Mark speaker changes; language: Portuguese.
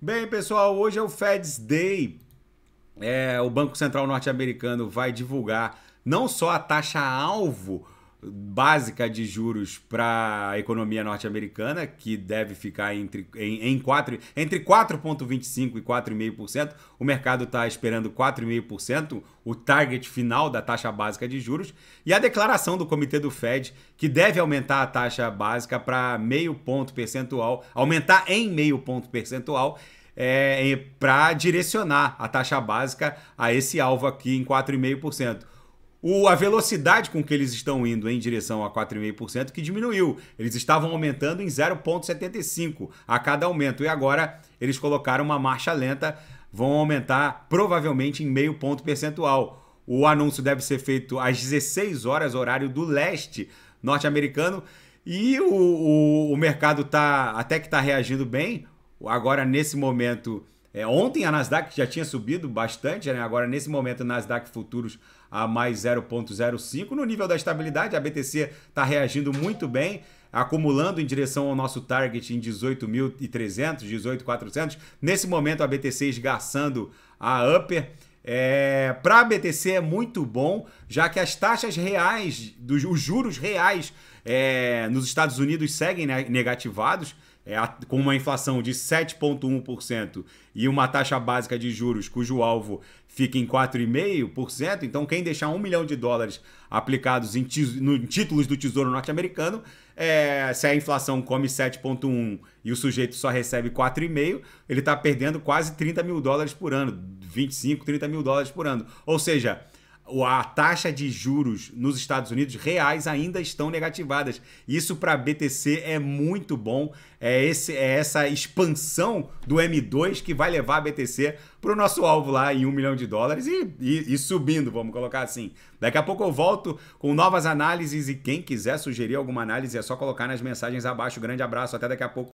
Speaker 1: Bem, pessoal, hoje é o Fed's Day. É, o Banco Central Norte-Americano vai divulgar não só a taxa alvo básica de juros para a economia norte-americana, que deve ficar entre, em, em entre 4,25% e 4,5%. O mercado está esperando 4,5%, o target final da taxa básica de juros, e a declaração do comitê do Fed, que deve aumentar a taxa básica para meio ponto percentual, aumentar em meio ponto percentual, é, para direcionar a taxa básica a esse alvo aqui em 4,5% o, a velocidade com que eles estão indo em direção a 4,5% que diminuiu. Eles estavam aumentando em 0,75 a cada aumento e agora eles colocaram uma marcha lenta, vão aumentar provavelmente em meio ponto percentual. O anúncio deve ser feito às 16 horas, horário do leste norte-americano, e o, o, o mercado tá até que está reagindo bem. Agora, nesse momento, é, ontem a Nasdaq já tinha subido bastante, né? agora nesse momento a Nasdaq Futuros a mais 0,05. No nível da estabilidade, a BTC está reagindo muito bem, acumulando em direção ao nosso target em 18.300, 18.400. Nesse momento a BTC esgarçando a upper. É, Para a BTC é muito bom, já que as taxas reais, dos, os juros reais é, nos Estados Unidos seguem né, negativados, é, com uma inflação de 7,1% e uma taxa básica de juros cujo alvo fica em 4,5%. Então, quem deixar um milhão de dólares aplicados em, no, títulos do Tesouro Norte-Americano, é, se a inflação come 7,1% e o sujeito só recebe 4,5%, ele está perdendo quase 30 mil dólares por ano, 25, 30 mil dólares por ano. Ou seja, a taxa de juros nos Estados Unidos reais ainda estão negativadas. Isso para BTC é muito bom. É, esse, é essa expansão do M2 que vai levar a BTC para o nosso alvo lá em um milhão de dólares e, e, e, subindo, vamos colocar assim. Daqui a pouco eu volto com novas análises e quem quiser sugerir alguma análise é só colocar nas mensagens abaixo. Grande abraço, até daqui a pouco.